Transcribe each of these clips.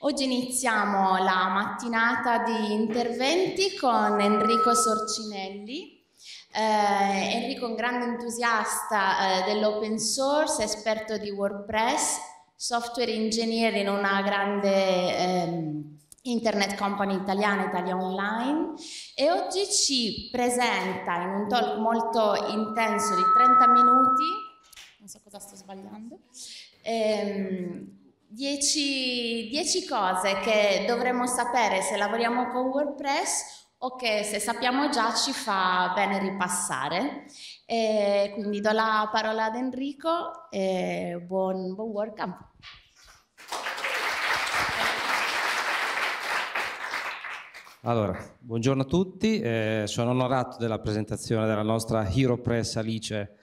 Oggi iniziamo la mattinata di interventi con Enrico Sorcinelli. Eh, Enrico è un grande entusiasta eh, dell'open source, esperto di WordPress, software engineer in una grande eh, internet company italiana, Italia Online, e oggi ci presenta in un talk molto intenso di 30 minuti, non so cosa sto sbagliando, ehm, 10, 10 cose che dovremmo sapere se lavoriamo con WordPress o che se sappiamo già ci fa bene ripassare. E quindi do la parola ad Enrico e buon, buon WordCamp. Allora, buongiorno a tutti, eh, sono onorato della presentazione della nostra HeroPress Alice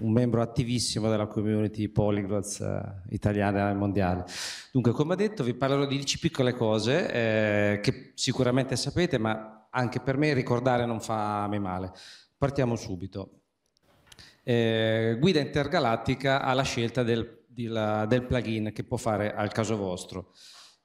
un membro attivissimo della community polyglots eh, italiana e mondiale. Dunque, come ho detto, vi parlerò di 10 piccole cose eh, che sicuramente sapete, ma anche per me ricordare non fa mai male. Partiamo subito. Eh, guida intergalattica ha la scelta del, la, del plugin che può fare al caso vostro.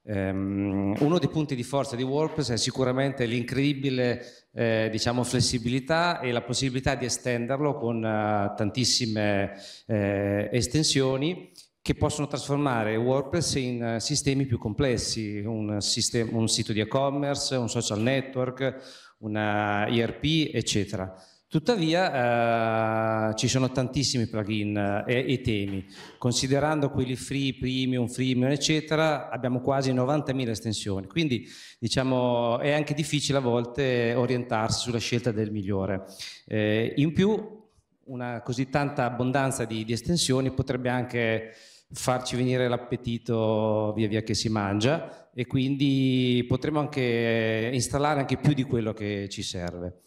Um, uno dei punti di forza di WordPress è sicuramente l'incredibile eh, diciamo, flessibilità e la possibilità di estenderlo con uh, tantissime eh, estensioni che possono trasformare WordPress in uh, sistemi più complessi, un, sistem- un sito di e-commerce, un social network, una ERP, eccetera. Tuttavia eh, ci sono tantissimi plugin eh, e, e, temi, considerando quelli free, premium, freemium, eccetera, abbiamo quasi 90.000 estensioni, quindi diciamo, è anche difficile a volte orientarsi sulla scelta del migliore. Eh, in più, una così tanta abbondanza di, di estensioni potrebbe anche farci venire l'appetito via via che si mangia e quindi potremmo anche installare anche più di quello che ci serve.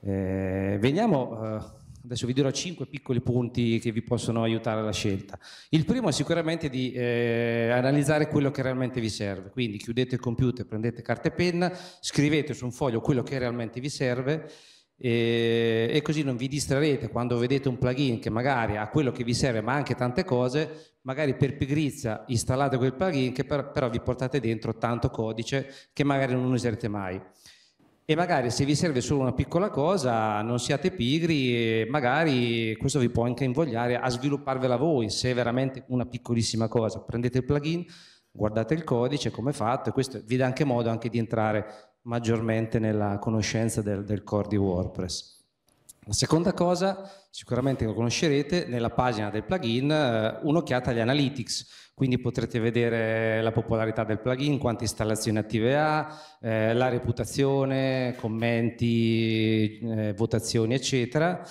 Eh, veniamo, eh, adesso vi dirò cinque piccoli punti che vi possono aiutare alla scelta. Il primo è sicuramente di eh, analizzare quello che realmente vi serve, quindi chiudete il computer, prendete carta e penna, scrivete su un foglio quello che realmente vi serve eh, e, così non vi distrarrete quando vedete un plugin che magari ha quello che vi serve ma anche tante cose, magari per pigrizia installate quel plugin che per, però vi portate dentro tanto codice che magari non userete mai e magari se vi serve solo una piccola cosa non siate pigri e magari questo vi può anche invogliare a svilupparvela voi se è veramente una piccolissima cosa prendete il plugin guardate il codice come è fatto e questo vi dà anche modo anche di entrare maggiormente nella conoscenza del, del core di WordPress la seconda cosa sicuramente lo conoscerete nella pagina del plugin eh, un'occhiata agli analytics quindi potrete vedere la popolarità del plugin, quante installazioni attive ha, eh, la reputazione, commenti, eh, votazioni, eccetera.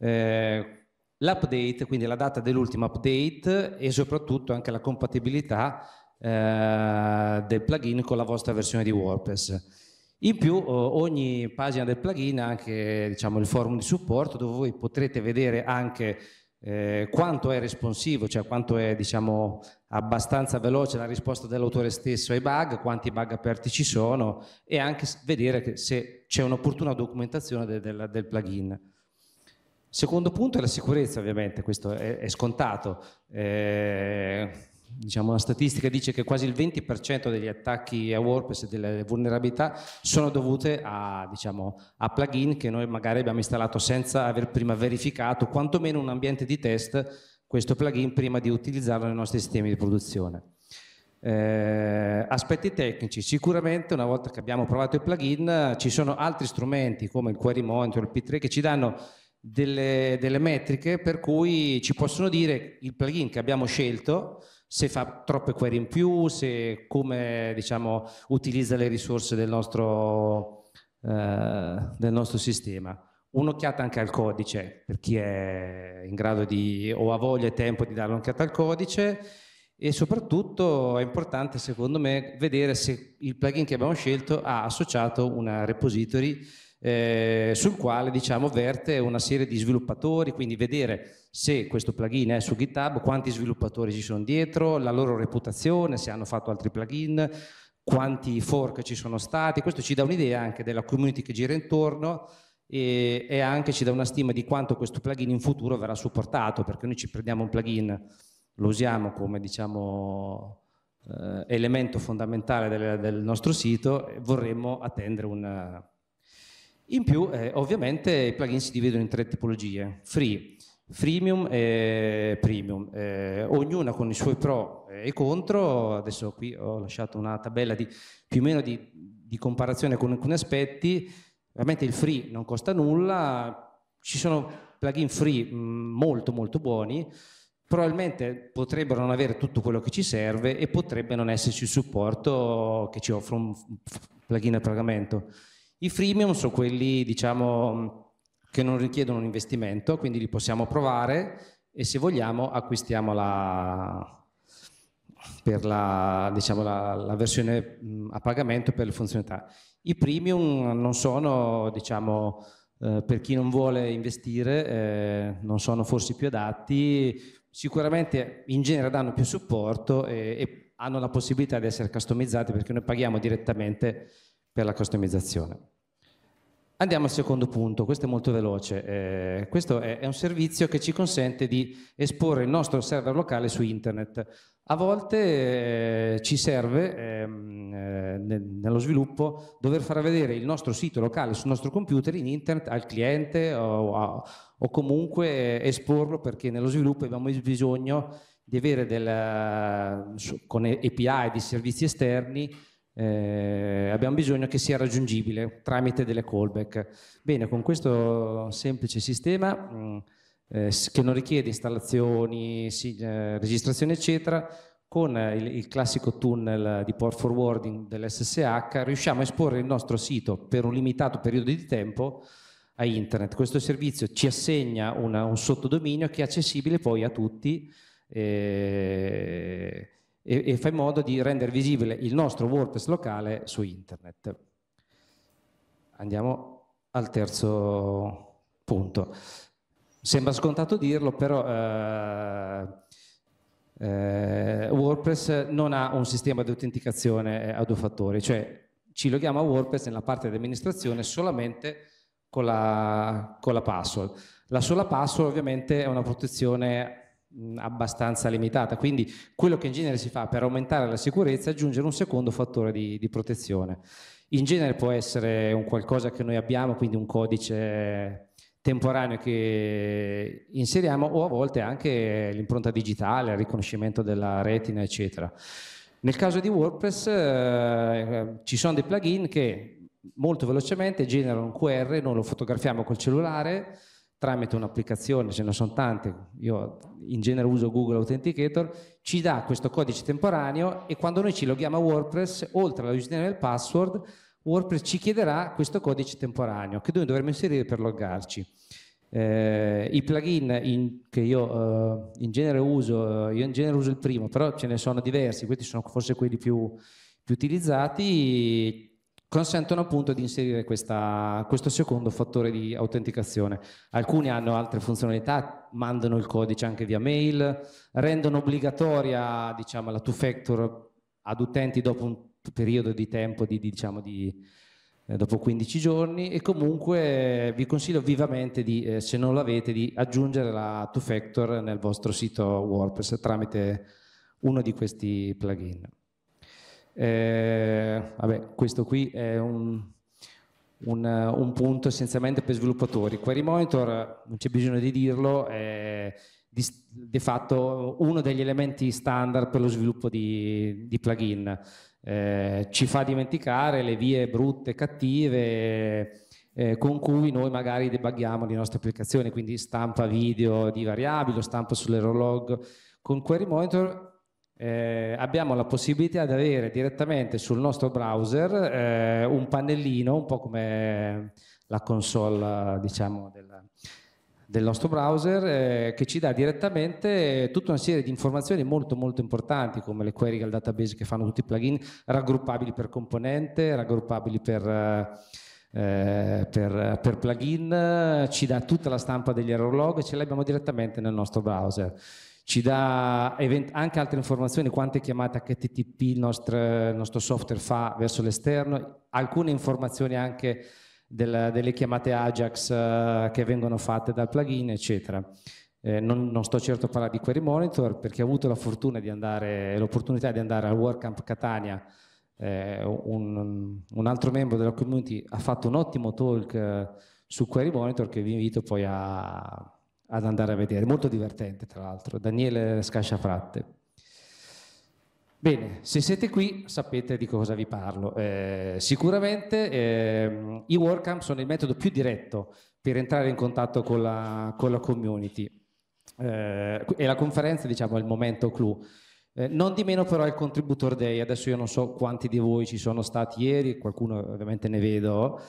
Eh, l'update, quindi la data dell'ultimo update e soprattutto anche la compatibilità eh, del plugin con la vostra versione di WordPress. In più eh, ogni pagina del plugin ha anche diciamo, il forum di supporto dove voi potrete vedere anche eh, quanto è responsivo, cioè quanto è diciamo, abbastanza veloce la risposta dell'autore stesso ai bug, quanti bug aperti ci sono e anche vedere se c'è un'opportuna documentazione de, de, del plugin. Secondo punto è la sicurezza, ovviamente, questo è, è scontato. Eh, diciamo, la statistica dice che quasi il 20% degli attacchi a WordPress e delle vulnerabilità sono dovute a, diciamo, a, plugin che noi magari abbiamo installato senza aver prima verificato quantomeno un ambiente di test questo plugin prima di utilizzarlo nei nostri sistemi di produzione. Eh, aspetti tecnici, sicuramente una volta che abbiamo provato il plugin ci sono altri strumenti come il Query Monitor, il P3 che ci danno delle, delle, metriche per cui ci possono dire il plugin che abbiamo scelto se fa troppe query in più, se come diciamo, utilizza le risorse del nostro, eh, del nostro sistema. Un'occhiata anche al codice, per chi è in grado di, o ha voglia e tempo di dare un'occhiata al codice, e soprattutto è importante secondo me vedere se il plugin che abbiamo scelto ha associato una repository eh, sul quale diciamo verte una serie di sviluppatori, quindi vedere se questo plugin è su GitHub, quanti sviluppatori ci sono dietro, la loro reputazione, se hanno fatto altri plugin, quanti fork ci sono stati, questo ci dà un'idea anche della community che gira intorno e, e anche ci dà una stima di quanto questo plugin in futuro verrà supportato, perché noi ci prendiamo un plugin, lo usiamo come diciamo eh, elemento fondamentale del, del nostro sito e vorremmo attendere un in più, eh, ovviamente, i plugin si dividono in tre tipologie, free, freemium e premium, eh, ognuna con i suoi pro e contro. Adesso qui ho lasciato una tabella di, più o meno di, di comparazione con alcuni aspetti. Veramente il free non costa nulla, ci sono plugin free mm, molto molto buoni, probabilmente potrebbero non avere tutto quello che ci serve e potrebbe non esserci il supporto che ci offre un plugin a pagamento. I freemium sono quelli, diciamo, che non richiedono un investimento, quindi li possiamo provare e se vogliamo acquistiamo la, per la, diciamo, la, la versione a pagamento per le funzionalità. I premium non sono, diciamo, eh, per chi non vuole investire, eh, non sono forse più adatti, sicuramente in genere danno più supporto e, e hanno la possibilità di essere customizzati perché noi paghiamo direttamente per la customizzazione. Andiamo al secondo punto, questo è molto veloce. Eh, questo è, è, un servizio che ci consente di esporre il nostro server locale su internet. A volte eh, ci serve ehm, eh, nello sviluppo dover far vedere il nostro sito locale sul nostro computer in internet al cliente o, a, o comunque eh, esporlo perché nello sviluppo abbiamo bisogno di avere della, eh, con API di servizi esterni eh, abbiamo bisogno che sia raggiungibile tramite delle callback. Bene, con questo semplice sistema mh, mm, eh, che non richiede installazioni, si, eh, registrazioni, eccetera, con il, il, classico tunnel di port forwarding dell'SSH riusciamo a esporre il nostro sito per un limitato periodo di tempo a internet. Questo servizio ci assegna una, un sottodominio che è accessibile poi a tutti. Eh, e, e fa in modo di rendere visibile il nostro WordPress locale su internet. Andiamo al terzo punto. Sembra scontato dirlo, però eh, eh, WordPress non ha un sistema di autenticazione eh, a due fattori, cioè ci loghiamo a WordPress nella parte di amministrazione solamente con la, con la password. La sola password ovviamente è una protezione abbastanza limitata. Quindi quello che in genere si fa per aumentare la sicurezza è aggiungere un secondo fattore di, di protezione. In genere può essere un qualcosa che noi abbiamo, quindi un codice temporaneo che inseriamo o a volte anche l'impronta digitale, il riconoscimento della retina, eccetera. Nel caso di WordPress eh, eh ci sono dei plugin che molto velocemente generano un QR, noi lo fotografiamo col cellulare, tramite un'applicazione, ce ne sono tante, io in genere uso Google Authenticator, ci dà questo codice temporaneo e quando noi ci loghiamo a WordPress, oltre alla username del password, WordPress ci chiederà questo codice temporaneo che noi dovremmo inserire per loggarci. Eh, I plugin in, che io eh, in genere uso, eh, io in genere uso il primo, però ce ne sono diversi, questi sono forse quelli più, più utilizzati, consentono appunto di inserire questa, questo secondo fattore di autenticazione. Alcuni hanno altre funzionalità, mandano il codice anche via mail, rendono obbligatoria diciamo, la two-factor ad utenti dopo un periodo di tempo di, di, diciamo, di, eh, dopo 15 giorni e comunque vi consiglio vivamente di, eh, se non l'avete, di aggiungere la two-factor nel vostro sito WordPress tramite uno di questi plugin. Eh, vabbè, questo qui è un, un, un, punto essenzialmente per sviluppatori. Query Monitor, non c'è bisogno di dirlo, è di, di fatto uno degli elementi standard per lo sviluppo di, di plugin. Eh, ci fa dimenticare le vie brutte, cattive eh, con cui noi magari debughiamo le nostre applicazioni, quindi stampa video di variabili, stampa sull'error log. Con Query Monitor eh, abbiamo la possibilità di avere direttamente sul nostro browser eh, un pannellino, un po' come la console diciamo, del, del, nostro browser, eh, che ci dà direttamente tutta una serie di informazioni molto molto importanti, come le query al database che fanno tutti i plugin, raggruppabili per componente, raggruppabili per... Eh, per, per, plugin, ci dà tutta la stampa degli error log e ce l'abbiamo direttamente nel nostro browser ci dà anche altre informazioni, quante chiamate HTTP il nostro, il nostro software fa verso l'esterno, alcune informazioni anche del, delle chiamate Ajax uh, che vengono fatte dal plugin, eccetera. Eh, non, non, sto certo a parlare di Query Monitor perché ho avuto la fortuna di andare, l'opportunità di andare al WordCamp Catania. Eh, un, un, altro membro della community ha fatto un ottimo talk eh, su Query Monitor che vi invito poi a, ad andare a vedere, molto divertente tra l'altro, Daniele Scasciafratte. Bene, se siete qui sapete di cosa vi parlo. Eh, sicuramente eh, i WordCamp sono il metodo più diretto per entrare in contatto con la, con la community eh, e la conferenza diciamo è il momento clou. Eh, non di meno però il Contributor Day, adesso io non so quanti di voi ci sono stati ieri, qualcuno ovviamente ne vedo,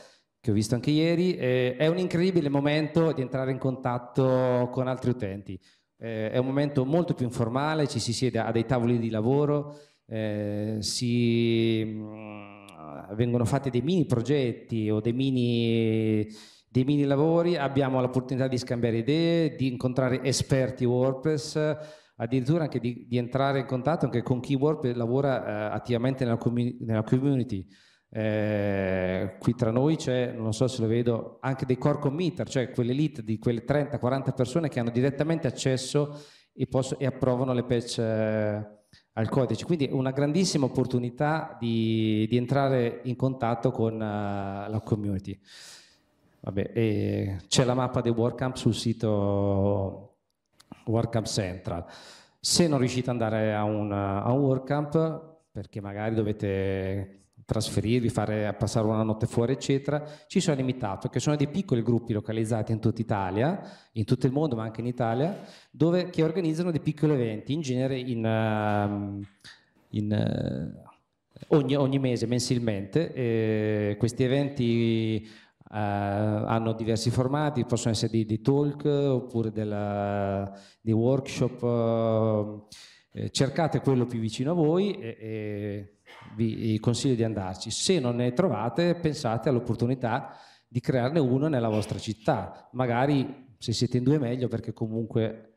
che ho visto anche ieri, eh, è un incredibile momento di entrare in contatto con altri utenti. Eh, è un momento molto più informale, ci si siede a dei tavoli di lavoro, eh, si, mh, mm, vengono fatti dei mini progetti o dei mini, dei mini lavori, abbiamo l'opportunità di scambiare idee, di incontrare esperti WordPress addirittura anche di, di, entrare in contatto anche con chi WordPress lavora eh, attivamente nella, comu- nella community. Eh, qui tra noi c'è, non so se lo vedo, anche dei core committer, cioè quell'elite di quelle 30-40 persone che hanno direttamente accesso e, posso, e approvano le patch eh, al codice. Quindi una grandissima opportunità di, di entrare in contatto con uh, la community. Vabbè, c'è la mappa dei WordCamp sul sito WordCamp Central. Se non riuscite ad andare a un, a un WordCamp, perché magari dovete trasferirvi, fare, passare una notte fuori, eccetera, ci sono limitato, che sono dei piccoli gruppi localizzati in tutta Italia, in tutto il mondo, ma anche in Italia, dove, che organizzano dei piccoli eventi, in genere in, ehm, in, eh, ogni, ogni, mese, mensilmente. E questi eventi Uh, hanno diversi formati, possono essere dei, di talk oppure della, di workshop. Uh, cercate quello più vicino a voi e, e vi consiglio di andarci. Se non ne trovate, pensate all'opportunità di crearne uno nella vostra città. Magari se siete in due meglio, perché comunque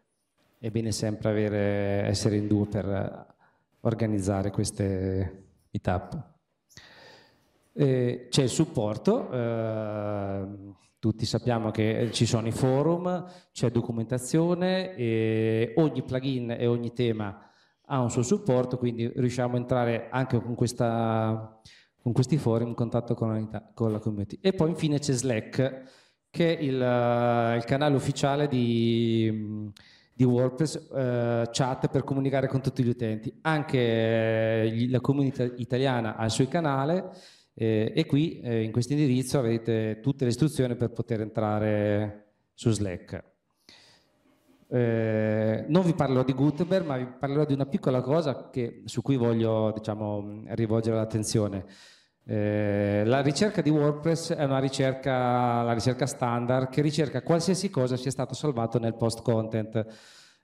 è bene sempre avere, essere in due per organizzare queste meetup. c'è il supporto, eh, tutti sappiamo che ci sono i forum, c'è documentazione, ogni plugin e ogni tema ha un suo supporto, quindi riusciamo a entrare anche con, questa, con questi forum in contatto con la, con la, community. E poi infine c'è Slack, che è il, il canale ufficiale di, di WordPress, eh, chat per comunicare con tutti gli utenti. Anche eh, gli, la comunità italiana ha il suo canale eh, e qui eh, in questo indirizzo avete tutte le istruzioni per poter entrare su Slack. Eh, non vi parlerò di Gutenberg, ma vi parlerò di una piccola cosa che, su cui voglio diciamo, rivolgere l'attenzione. Eh, la ricerca di WordPress è una ricerca, la ricerca standard che ricerca qualsiasi cosa sia stato salvato nel post content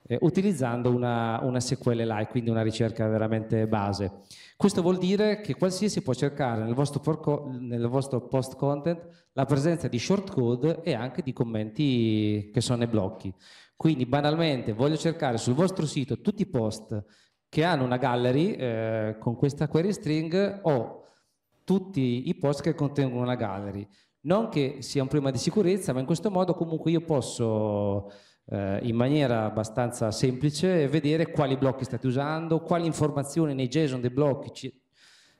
eh, utilizzando una, una SQLite, quindi una ricerca veramente base. Questo vuol dire che qualsiasi può cercare nel vostro, porco, nel vostro post content la presenza di shortcode e anche di commenti che sono nei blocchi. Quindi banalmente voglio cercare sul vostro sito tutti i post che hanno una gallery eh, con questa query string o tutti i post che contengono una gallery. Non che sia un problema di sicurezza, ma in questo modo comunque io posso eh, in maniera abbastanza semplice vedere quali blocchi state usando, quali informazioni nei JSON dei blocchi ci,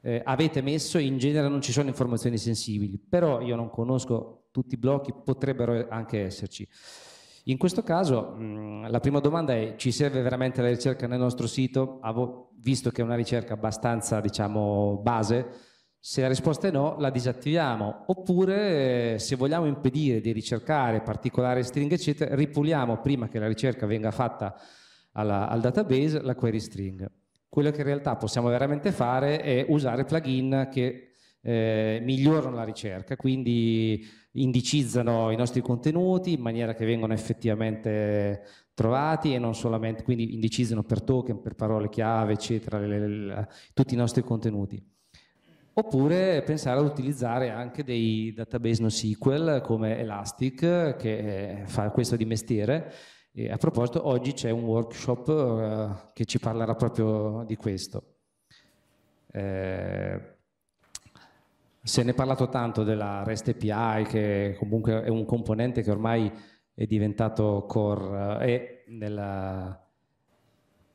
eh, avete messo, in genere non ci sono informazioni sensibili, però io non conosco tutti i blocchi, potrebbero anche esserci. In questo caso mm, la prima domanda è ci serve veramente la ricerca nel nostro sito, visto che è una ricerca abbastanza diciamo base, se la risposta è no, la disattiviamo. Oppure, se vogliamo impedire di ricercare particolari stringhe, eccetera, ripuliamo prima che la ricerca venga fatta alla, al database la query string. Quello che in realtà possiamo veramente fare è usare plugin che eh, migliorano la ricerca. Quindi indicizzano i nostri contenuti in maniera che vengono effettivamente trovati e non solamente, quindi indicizzano per token, per parole chiave, eccetera, le, le, le, tutti i nostri contenuti. Oppure pensare ad utilizzare anche dei database NoSQL come Elastic che fa questo di mestiere. E a proposito, oggi c'è un workshop uh, che ci parlerà proprio di questo. Eh, se ne è parlato tanto della REST API, che comunque è un componente che ormai è diventato core eh, nella,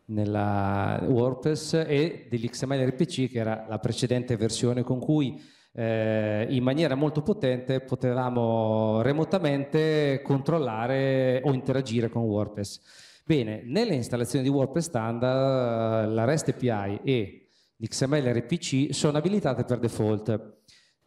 nella WordPress e dell'XML RPC che era la precedente versione con cui eh, in maniera molto potente potevamo remotamente controllare o interagire con WordPress. Bene, nelle installazioni di WordPress standard eh, la REST API e l'XML RPC sono abilitate per default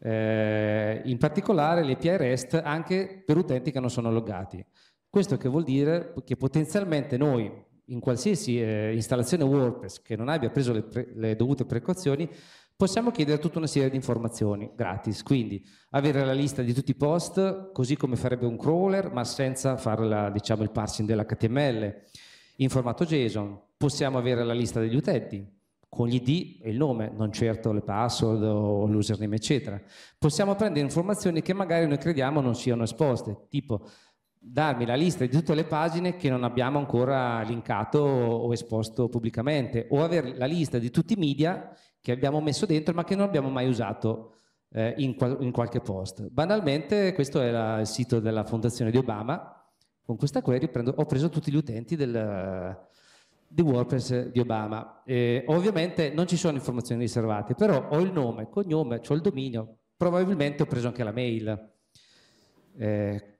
eh, in particolare le API REST anche per utenti che non sono loggati. Questo che vuol dire che potenzialmente noi in qualsiasi eh, installazione WordPress che non abbia preso le, pre le dovute precauzioni possiamo chiedere tutta una serie di informazioni gratis, quindi avere la lista di tutti i post, così come farebbe un crawler, ma senza fare la, diciamo, il parsing dell'HTML. In formato JSON possiamo avere la lista degli utenti, con gli ID e il nome, non certo le password o l'username, eccetera. Possiamo prendere informazioni che magari noi crediamo non siano esposte, tipo darmi la lista di tutte le pagine che non abbiamo ancora linkato o esposto pubblicamente, o avere la lista di tutti i media che abbiamo messo dentro ma che non abbiamo mai usato eh, in, qual in, qualche post. Banalmente questo è la, il sito della fondazione di Obama, con questa query prendo, ho preso tutti gli utenti del di WordPress di Obama. Eh, ovviamente non ci sono informazioni riservate, però ho il nome, cognome, ho il dominio, probabilmente ho preso anche la mail. Eh,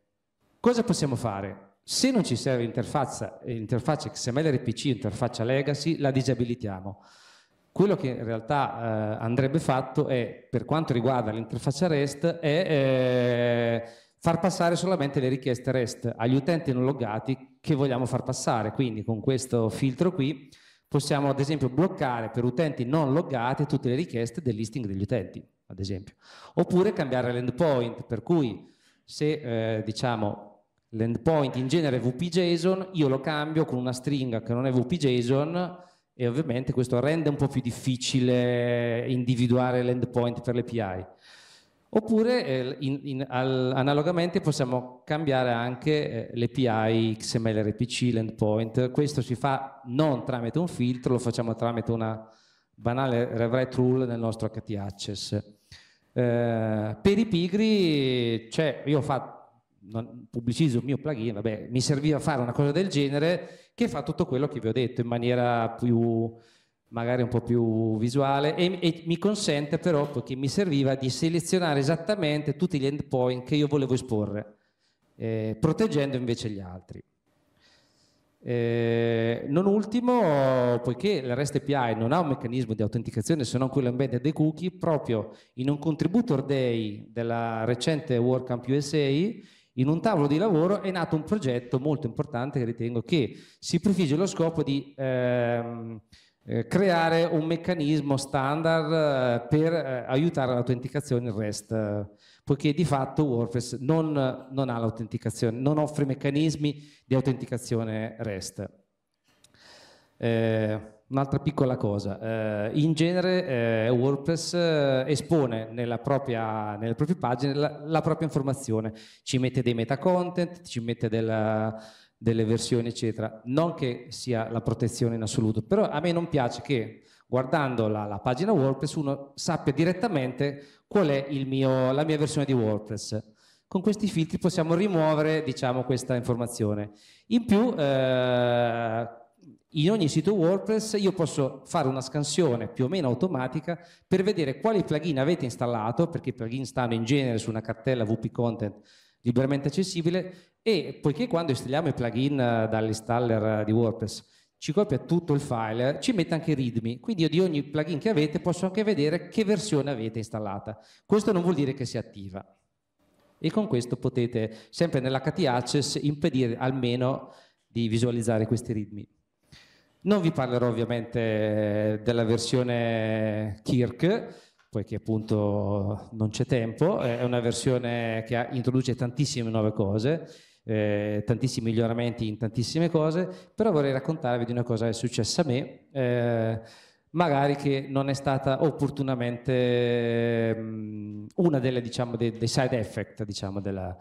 cosa possiamo fare? Se non ci serve eh, interfaccia, interfaccia XML RPC, interfaccia legacy, la disabilitiamo. Quello che in realtà eh, andrebbe fatto è, per quanto riguarda l'interfaccia REST, è eh, far passare solamente le richieste REST agli utenti non loggati che vogliamo far passare. Quindi con questo filtro qui possiamo ad esempio bloccare per utenti non loggati tutte le richieste del listing degli utenti, ad esempio. Oppure cambiare l'endpoint, per cui se eh, diciamo l'endpoint in genere è VPJSON, io lo cambio con una stringa che non è VPJSON e ovviamente questo rende un po' più difficile individuare l'endpoint per l'API. Oppure eh, in, in, al, analogamente possiamo cambiare anche eh, l'API XML RPC, l'endpoint. Questo si fa non tramite un filtro, lo facciamo tramite una banale rewrite rule nel nostro HT Access. Eh, per i pigri, cioè, io fa, non, pubblicizzo il mio plugin, vabbè, mi serviva fare una cosa del genere che fa tutto quello che vi ho detto in maniera più magari un po' più visuale e, e, mi consente però, perché mi serviva, di selezionare esattamente tutti gli endpoint che io volevo esporre, eh, proteggendo invece gli altri. Eh, non ultimo, poiché la REST API non ha un meccanismo di autenticazione se non quello embedded dei cookie, proprio in un contributor day della recente WordCamp USA, in un tavolo di lavoro è nato un progetto molto importante che ritengo che si prefigge lo scopo di... Ehm, eh, creare un meccanismo standard eh, per eh, aiutare l'autenticazione REST, eh, poiché di fatto WordPress non, non ha l'autenticazione, non offre meccanismi di autenticazione REST. Eh, un'altra piccola cosa, in genere WordPress espone propria, nelle proprie pagine la, la, propria informazione, ci mette dei meta content, ci mette della delle versioni, eccetera. Non che sia la protezione in assoluto, però a me non piace che guardando la, la pagina WordPress uno sappia direttamente qual è mio, la mia versione di WordPress. Con questi filtri possiamo rimuovere diciamo, questa informazione. In più, eh, in ogni sito WordPress io posso fare una scansione più o meno automatica per vedere quali plugin avete installato, perché i plugin stanno in genere su una cartella WP Content liberamente accessibile e poiché quando installiamo i plugin eh, dall'installer eh, di WordPress ci copia tutto il file, ci mette anche i readme, quindi io di ogni plugin che avete posso anche vedere che versione avete installata. Questo non vuol dire che sia attiva. E con questo potete, sempre nell'HT Access, impedire almeno di visualizzare questi ritmi. Non vi parlerò ovviamente della versione Kirk, poiché appunto non c'è tempo, è una versione che introduce tantissime nuove cose eh, tantissimi miglioramenti in tantissime cose, però vorrei raccontarvi di una cosa che è successa a me, eh, magari che non è stata opportunamente um, una delle, diciamo, dei, dei, side effect diciamo, della,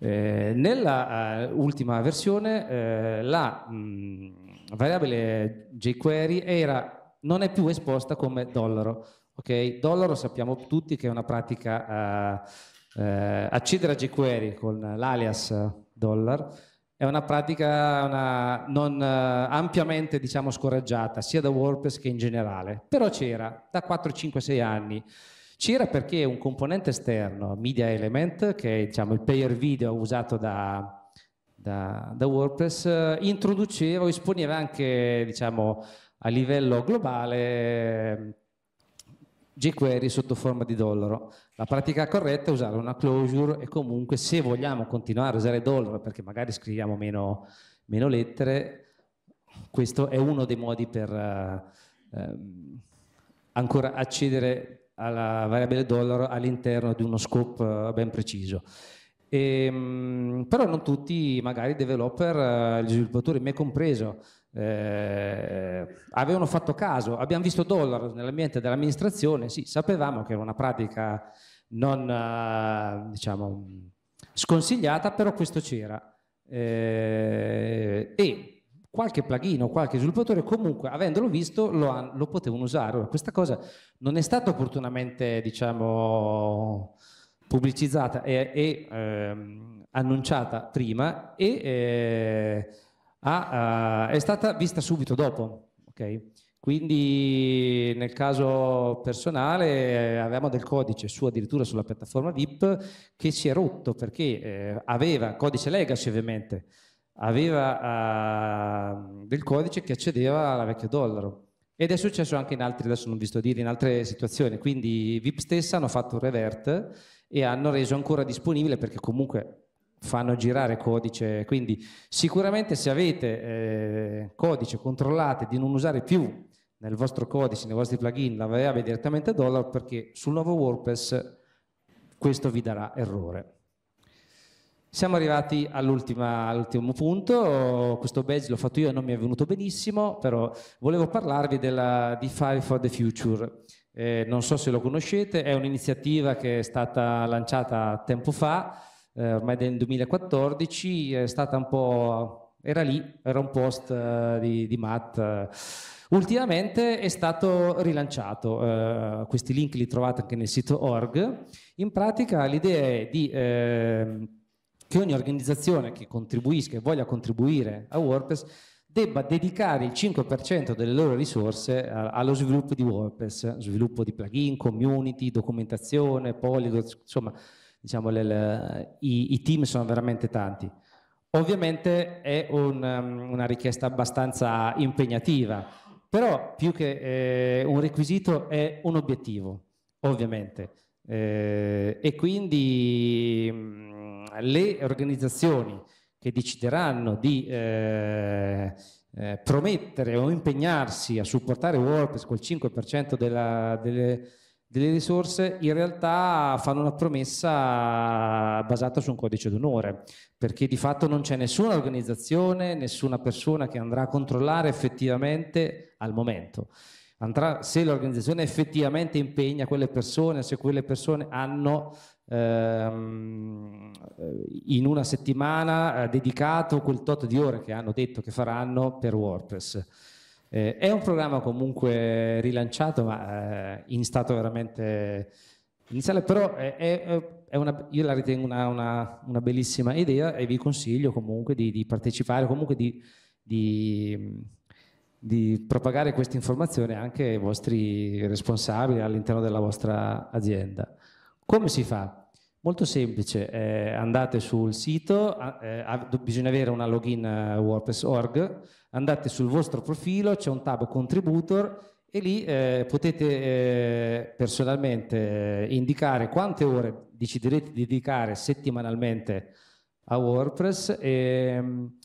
eh, nella uh, ultima versione eh, la mh, mm, variabile jQuery era, non è più esposta come dollaro. Okay? Dollaro sappiamo tutti che è una pratica uh, eh, accedere a jQuery con l'alias dollar è una pratica una, non eh, ampiamente diciamo, scoraggiata sia da WordPress che in generale, però c'era da 4, 5, 6 anni. C'era perché un componente esterno, Media Element, che è diciamo, il player video usato da, da, da WordPress, eh, introduceva o esponeva anche diciamo, a livello globale jQuery sotto forma di dollaro. La pratica corretta è usare una closure e comunque se vogliamo continuare a usare dollaro perché magari scriviamo meno, meno lettere, questo è uno dei modi per uh, ancora accedere alla variabile dollaro all'interno di uno scope eh, ben preciso. E, ehm, però non tutti, magari i developer, eh, gli sviluppatori, me compreso, eh, avevano fatto caso, abbiamo visto dollaro nell'ambiente dell'amministrazione, sì, sapevamo che era una pratica non eh, diciamo, sconsigliata, però questo c'era. Eh, e qualche plugin o qualche sviluppatore comunque avendolo visto lo, lo potevano usare. Allora, questa cosa non è stata opportunamente diciamo, pubblicizzata e, e eh, annunciata prima e eh, Ah, uh, è stata vista subito dopo, ok? Quindi nel caso personale eh, avevamo del codice su addirittura sulla piattaforma VIP che si è rotto perché eh, aveva codice legacy ovviamente, aveva uh, del codice che accedeva alla vecchia dollaro. Ed è successo anche in altri, adesso non vi sto dire, in altre situazioni. Quindi VIP stessa hanno fatto un revert e hanno reso ancora disponibile perché comunque fanno ah, girare codice, quindi sicuramente se avete eh, codice controllate di non usare più nel vostro codice, nei vostri plugin la variabile direttamente dollaro perché sul nuovo WordPress questo vi darà errore. Siamo arrivati all'ultimo punto, questo badge l'ho fatto io, e non mi è venuto benissimo, però volevo parlarvi della DeFi for the Future. Eh, non so se lo conoscete, è un'iniziativa che è stata lanciata tempo fa, eh, ormai del 2014, è stata un po'... era lì, era un post eh, di, di, Matt. Ultimamente è stato rilanciato, eh, questi link li trovate anche nel sito org, in pratica l'idea è di, eh, che ogni organizzazione che contribuisca e voglia contribuire a WordPress debba dedicare il 5% delle loro risorse a, allo sviluppo di WordPress, sviluppo di plugin, community, documentazione, poligon, insomma diciamo, le, le, i, i, team sono veramente tanti. Ovviamente è un, um, una richiesta abbastanza impegnativa, però più che eh, un requisito è un obiettivo, ovviamente. Eh, e quindi mh, mm, le organizzazioni che decideranno di eh, eh promettere o impegnarsi a supportare WordPress col 5% della, delle delle risorse, in realtà fanno una promessa basata su un codice d'onore, perché di fatto non c'è nessuna organizzazione, nessuna persona che andrà a controllare effettivamente al momento. Andrà, se l'organizzazione effettivamente impegna quelle persone, se quelle persone hanno ehm, eh, in una settimana eh, dedicato quel tot di ore che hanno detto che faranno per WordPress. Eh, è un programma comunque rilanciato, ma eh, in stato veramente iniziale, però è, è, è una, io la ritengo una, una, una, bellissima idea e vi consiglio comunque di, di partecipare, comunque di, di, di propagare questa informazione anche ai vostri responsabili all'interno della vostra azienda. Come si fa? Molto semplice, eh, andate sul sito, eh, bisogna avere una login eh, WordPress.org, andate sul vostro profilo, c'è un tab contributor e lì eh, potete eh, personalmente eh, indicare quante ore deciderete di dedicare settimanalmente a WordPress e, ehm,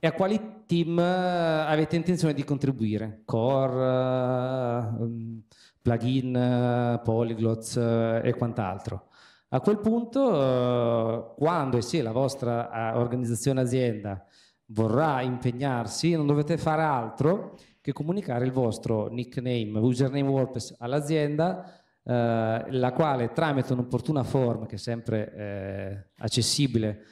e a quali team avete intenzione di contribuire, core, mm, plugin, polyglots e quant'altro. A quel punto, eh, quando e se la vostra eh, organizzazione azienda vorrà impegnarsi, non dovete fare altro che comunicare il vostro nickname, username WordPress all'azienda, eh, la quale tramite un'opportuna form che è sempre eh, accessibile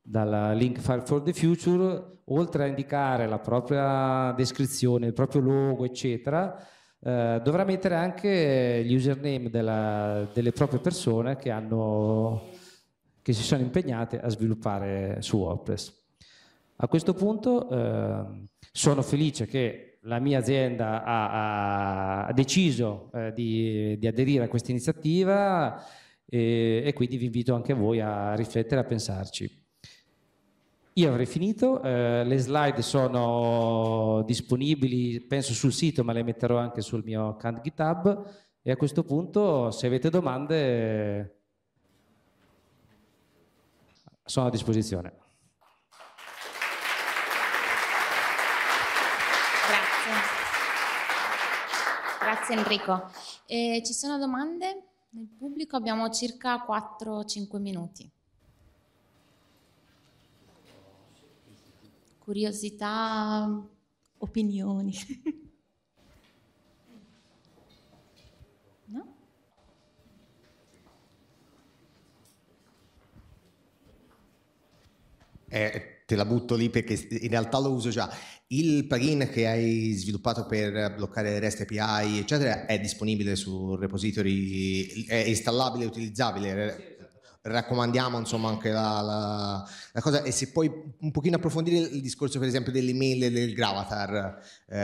dal link File for the Future, oltre a indicare la propria descrizione, il proprio logo, eccetera, eh, dovrà mettere anche gli username della, delle proprie persone che, hanno, che, si sono impegnate a sviluppare su WordPress. A questo punto eh, sono felice che la mia azienda ha, ha deciso eh, di, di, aderire a questa iniziativa e, eh, e quindi vi invito anche voi a riflettere, e a pensarci. Io avrei finito, eh, le slide sono disponibili penso sul sito ma le metterò anche sul mio account GitHub e a questo punto se avete domande sono a disposizione. Grazie. Grazie Enrico. Eh, ci sono domande? Nel pubblico abbiamo circa 4-5 minuti. curiosità, opinioni. no? Eh, te la butto lì perché in realtà lo uso già. Il plugin che hai sviluppato per bloccare REST API, eccetera, è disponibile sul repository, è installabile e utilizzabile? Sì raccomandiamo insomma anche la, la, la, cosa e se puoi un pochino approfondire il discorso per esempio dell'email e del gravatar eh,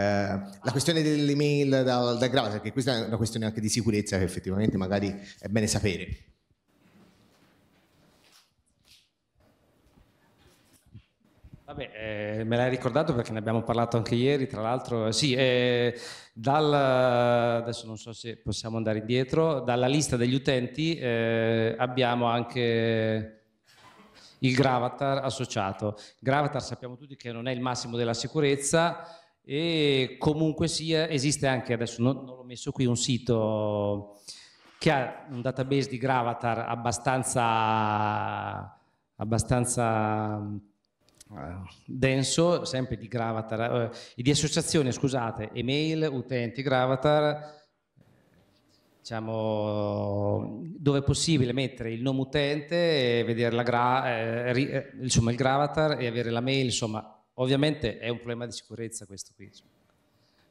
la questione dell'email dal, dal gravatar che questa è una questione anche di sicurezza che effettivamente magari è bene sapere Vabbè, eh, me l'hai ricordato perché ne abbiamo parlato anche ieri, tra l'altro, eh, sì, eh, dal, adesso non so se possiamo andare indietro, dalla lista degli utenti eh, abbiamo anche il Gravatar associato. Gravatar sappiamo tutti che non è il massimo della sicurezza e comunque sia esiste anche, adesso non, non l'ho messo qui, un sito che ha un database di Gravatar abbastanza... abbastanza denso, sempre di Gravatar, eh, di associazione, scusate, email, utenti, Gravatar, diciamo, dove è possibile mettere il nome utente, e vedere la gra- eh, eh insomma, il Gravatar e avere la mail, insomma, ovviamente è un problema di sicurezza questo qui. Insomma.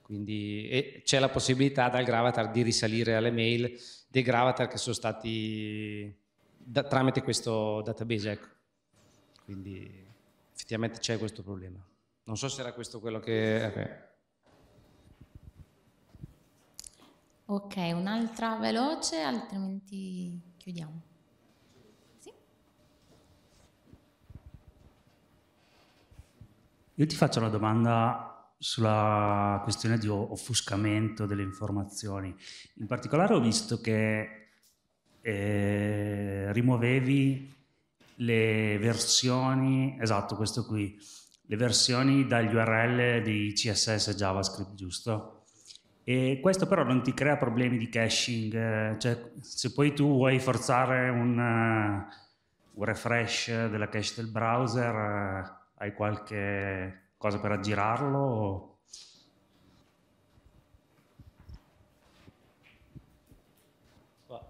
Quindi c'è la possibilità dal Gravatar di risalire alle mail dei Gravatar che sono stati da, tramite questo database. Ecco. Quindi, effettivamente c'è questo problema. Non so se era questo quello che... Okay. Ok, un'altra veloce, altrimenti chiudiamo. Sì? Io ti faccio una domanda sulla questione di offuscamento delle informazioni. In particolare ho visto che eh, rimuovevi le versioni, esatto, questo qui, le versioni dagli URL di CSS e JavaScript, giusto? E questo però non ti crea problemi di caching, eh, cioè se poi tu vuoi forzare un, eh, un refresh della cache del browser, eh, hai qualche cosa per aggirarlo?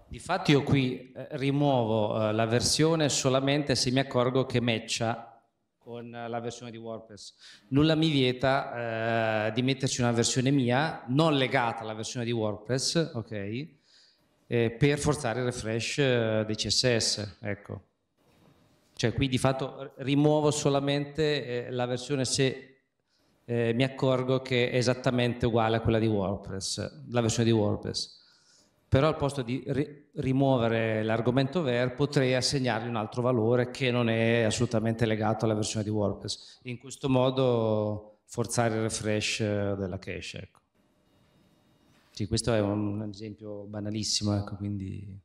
di fatto io qui eh, rimuovo eh, la versione solamente se mi accorgo che matcha con eh, la versione di WordPress. Nulla mi vieta eh, di metterci una versione mia, non legata alla versione di WordPress, ok? Eh, per forzare il refresh eh, dei CSS, ecco. Cioè qui di fatto rimuovo solamente la versione se mi accorgo che è esattamente uguale a quella di WordPress, la versione di WordPress però al posto di ri- rimuovere l'argomento var potrei assegnargli un altro valore che non è assolutamente legato alla versione di WordPress. In questo modo forzare il refresh eh, della cache. Ecco. Sì, questo è un esempio banalissimo, ecco, quindi...